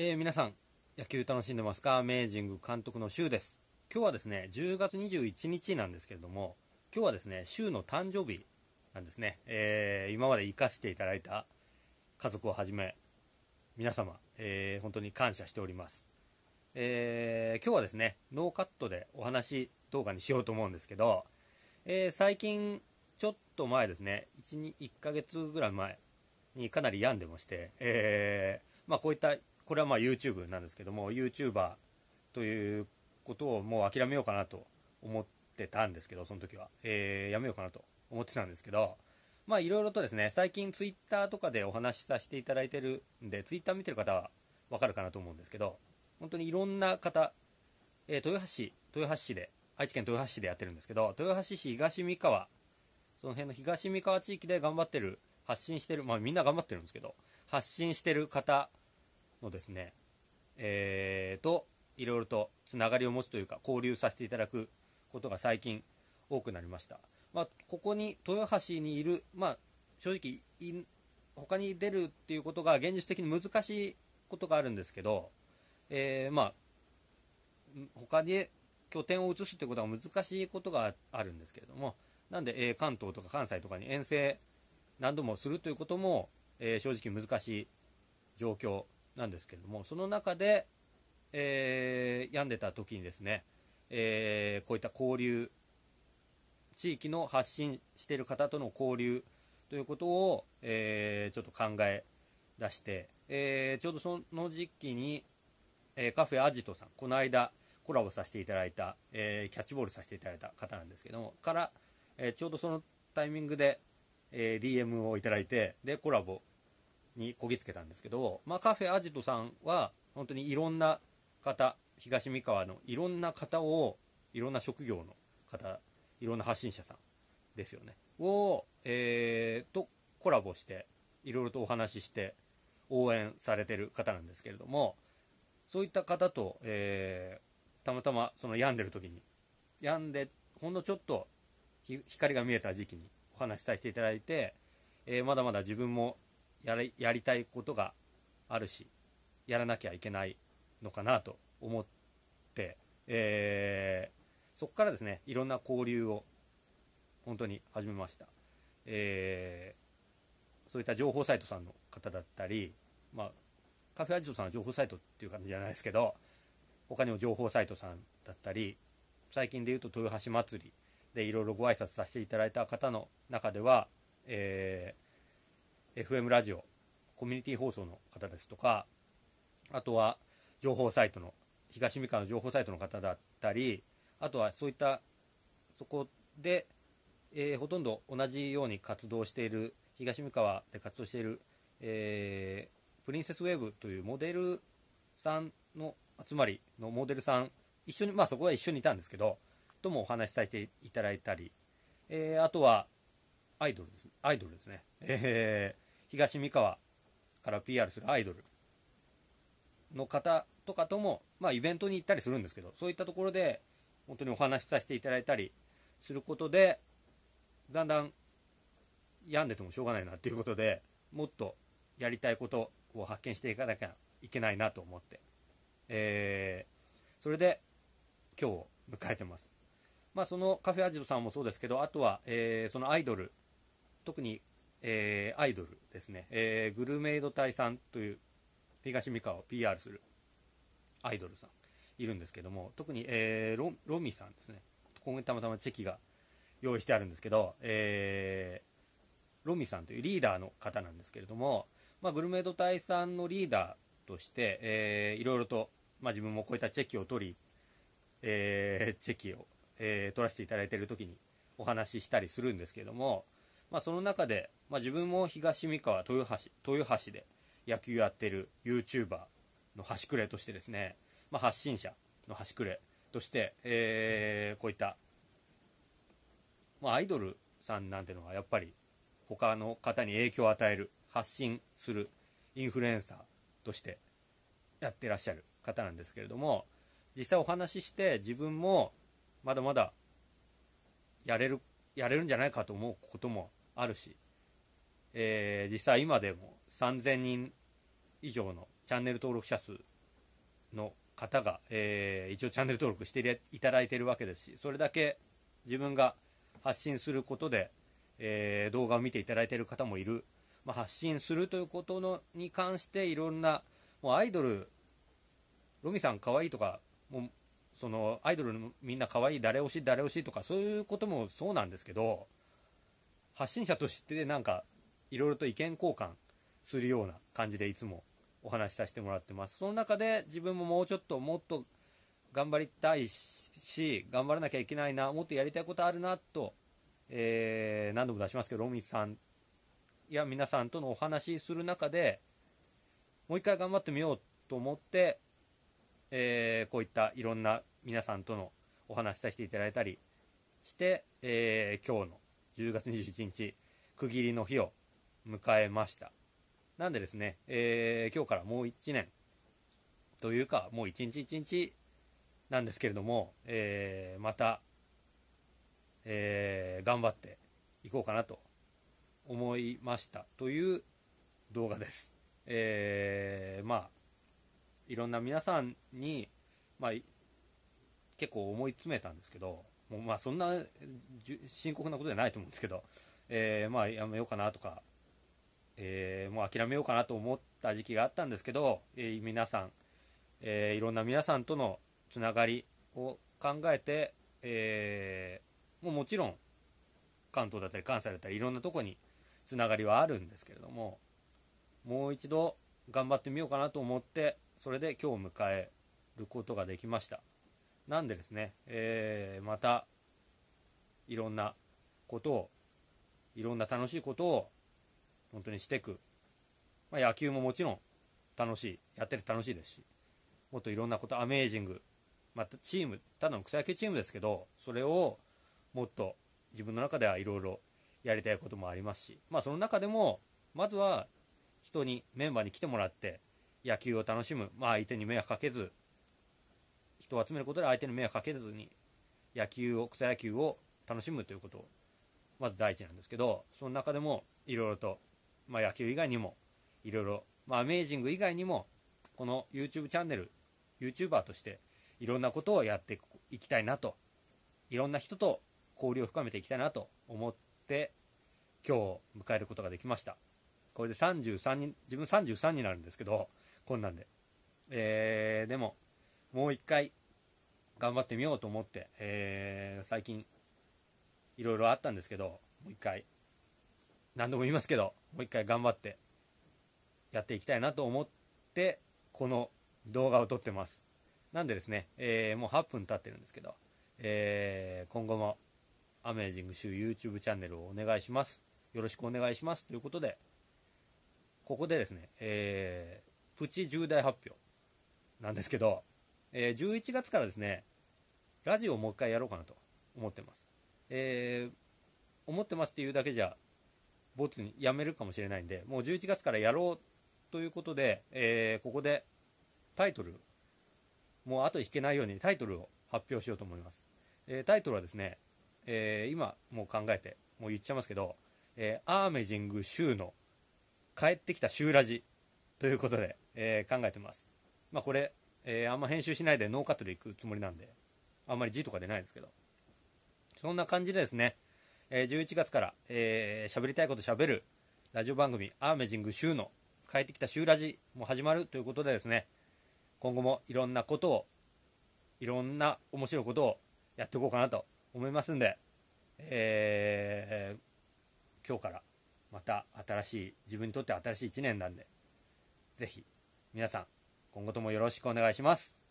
えー、皆さん、野球楽しんでますかアメージング監督の週です。今日はですね、10月21日なんですけれども、今日はですね、週の誕生日なんですね。えー、今まで生かしていただいた家族をはじめ、皆様、えー、本当に感謝しております。え今日はですね、ノーカットでお話動画にしようと思うんですけど、え最近、ちょっと前ですね、1、2 1ヶ月ぐらい前にかなり病んでまして、えまあ、こういったこれはまあ YouTube なんですけども、YouTuber ということをもう諦めようかなと思ってたんですけど、その時は。えー、やめようかなと思ってたんですけど、まあいろいろとですね、最近 Twitter とかでお話しさせていただいてるんで、Twitter 見てる方はわかるかなと思うんですけど、本当にいろんな方、えー、豊橋市、豊橋市で、愛知県豊橋市でやってるんですけど、豊橋市東三河、その辺の東三河地域で頑張ってる、発信してる、まあみんな頑張ってるんですけど、発信してる方のですね、えー、と、いろいろとつながりを持つというか、交流させていただくことが最近多くなりました。まあ、ここに、豊橋にいる、まあ、正直い、他に出るっていうことが現実的に難しいことがあるんですけど、えー、まあ、他に拠点を移すってことが難しいことがあるんですけれども、なんで、えー、関東とか関西とかに遠征何度もするということも、えー、正直難しい状況なんですけれどもその中で、えー、病んでた時にですね、えー、こういった交流地域の発信している方との交流ということを、えー、ちょっと考え出して、えー、ちょうどその時期に、えー、カフェアジトさんこの間コラボさせていただいた、えキャッチボールさせていただいた方なんですけどもから、えちょうどそのタイミングで、え DM をいただいてでコラボにこぎつけたんですけど、まあ、カフェアジトさんは本当にいろんな方東三河のいろんな方をいろんな職業の方いろんな発信者さんですよねを、えー、とコラボしていろいろとお話しして応援されてる方なんですけれどもそういった方と、えー、たまたまその病んでる時に病んでほんのちょっと光が見えた時期にお話しさせていただいて、えー、まだまだ自分もやりやりたいことがあるしやらなきゃいけないのかなと思って、えー、そこからですねいろんな交流を本当に始めました、えー、そういった情報サイトさんの方だったり、まあ、カフェアジトさんは情報サイトっていう感じじゃないですけど他にも情報サイトさんだったり最近でいうと豊橋祭りでいろいろご挨拶させていただいた方の中では、えー FM ラジオコミュニティ放送の方ですとかあとは情報サイトの東三河の情報サイトの方だったりあとはそういったそこで、えー、ほとんど同じように活動している東三河で活動している、えー、プリンセスウェーブというモデルさんの集まりのモデルさん一緒にまあそこは一緒にいたんですけどともお話しさせていただいたり、えー、あとはアイドルです。アイドルですね。えー、東三河から PR するアイドルの方とかとも、まあ、イベントに行ったりするんですけど、そういったところで、本当にお話しさせていただいたりすることで、だんだん病んでてもしょうがないなっていうことで、もっとやりたいことを発見していかなきゃいけないなと思って、えー、それで今日を迎えてます。まあ、そのカフェアジトさんもそうですけど、あとは、えー、そのアイドル特に、えー、アイドルですね、えー、グルメイド隊さんという東三河を PR するアイドルさんいるんですけども特に、えー、ロロミさんですね今たまたまチェキが用意してあるんですけど、えー、ロミさんというリーダーの方なんですけれども、まあ、グルメイド隊さんのリーダーとして、えー、いろいろと、まあ、自分もこういったチェキを取り、えー、チェキを、えー、取らせていただいている時にお話ししたりするんですけども、まあ、その中で、まあ、自分も東三河豊橋豊橋で野球やってる YouTuber の端くれとしてですね、まあ、発信者の端くれとして、えー、こういった、まあ、アイドルさんなんてのはやっぱり他の方に影響を与える発信するインフルエンサーとしてやってらっしゃる方なんですけれども実際お話しして自分もまだまだやれるやれるんじゃないかと思うこともあるし、えー、実際今でも3000人以上のチャンネル登録者数の方が、えー、一応チャンネル登録していただいているわけですしそれだけ自分が発信することで、えー、動画を見ていただいている方もいる、まあ、発信するということのに関していろんなもうアイドルロミさんかわいいとかもうそのアイドルのみんなかわいい誰推し誰推しとかそういうこともそうなんですけど発信者としてでなんかいろいろと意見交換するような感じでいつもお話しさせてもらってますその中で自分ももうちょっともっと頑張りたいし頑張らなきゃいけないなもっとやりたいことあるなと、えー、何度も出しますけどロミさんや皆さんとのお話しする中でもう一回頑張ってみようと思って、えー、こういったいろんな皆さんとのお話しさせていただいたりして、えー、今日の10月21日、区切りの日を迎えました。なんでですね、えー、今日からもう1年、というか、もう一日一日なんですけれども、えー、また、えー、頑張っていこうかなと思いましたという動画です。えー、まあ、いろんな皆さんに、まあ、結構思い詰めたんですけど、もうまあそんな深刻なことじゃないと思うんですけど、えー、まあやめようかなとか、えー、もう諦めようかなと思った時期があったんですけど、えー、皆さん、えー、いろんな皆さんとのつながりを考えて、えー、もうもちろん関東だったり関西だったりいろんなとこにつながりはあるんですけれどももう一度頑張ってみようかなと思ってそれで今日を迎えることができましたなんでですね、えー、また、いろんなことを、いろんな楽しいことを、本当にしていく。まあ、野球ももちろん、楽しい。やってて楽しいですし、もっといろんなこと、アメージング。また、チーム、ただの草野球チームですけど、それを、もっと、自分の中ではいろいろやりたいこともありますし、まあ、その中でも、まずは、人に、メンバーに来てもらって、野球を楽しむ。まあ、相手に迷惑かけず、人を集めることで相手に迷惑かけずに野球を草野球を楽しむということまず第一なんですけどその中でもいろいろと、まあ、野球以外にもいろいろ、まアメージング以外にもこの YouTube チャンネル YouTuber としていろんなことをやっていきたいなといろんな人と交流を深めていきたいなと思って今日を迎えることができましたこれで33人自分33になるんですけどこんなんでえー、でももう一回頑張ってみようと思って、えー、最近いろいろあったんですけど、もう一回、何度も言いますけど、もう一回頑張ってやっていきたいなと思って、この動画を撮ってます。なんでですね、えー、もう8分経ってるんですけど、えー、今後もアメージング週 YouTube チャンネルをお願いします。よろしくお願いします。ということで、ここでですね、えー、プチ重大発表なんですけど、えー、11月からですね、ラジオをもう一回やろうかなと思ってます。えー、思ってますっていうだけじゃ、ボツにやめるかもしれないんで、もう11月からやろうということで、えー、ここでタイトル、もう後引けないようにタイトルを発表しようと思います。えー、タイトルはですね、えー、今もう考えて、もう言っちゃいますけど、えー、アーメジング週の帰ってきた週ラジということで、えー、考えてます。まあこれ、えー、あんま編集しないでノーカットでいくつもりなんで、あんまり字とか出ないですけど、そんな感じでですね、えー、11月から、えー、喋りたいこと喋るラジオ番組、アーメジング週の、帰ってきた週ラジも始まるということでですね、今後もいろんなことを、いろんな面白いことをやっていこうかなと思いますんで、えー、今日からまた新しい、自分にとって新しい1年なんで、ぜひ皆さん今後ともよろしくお願いします。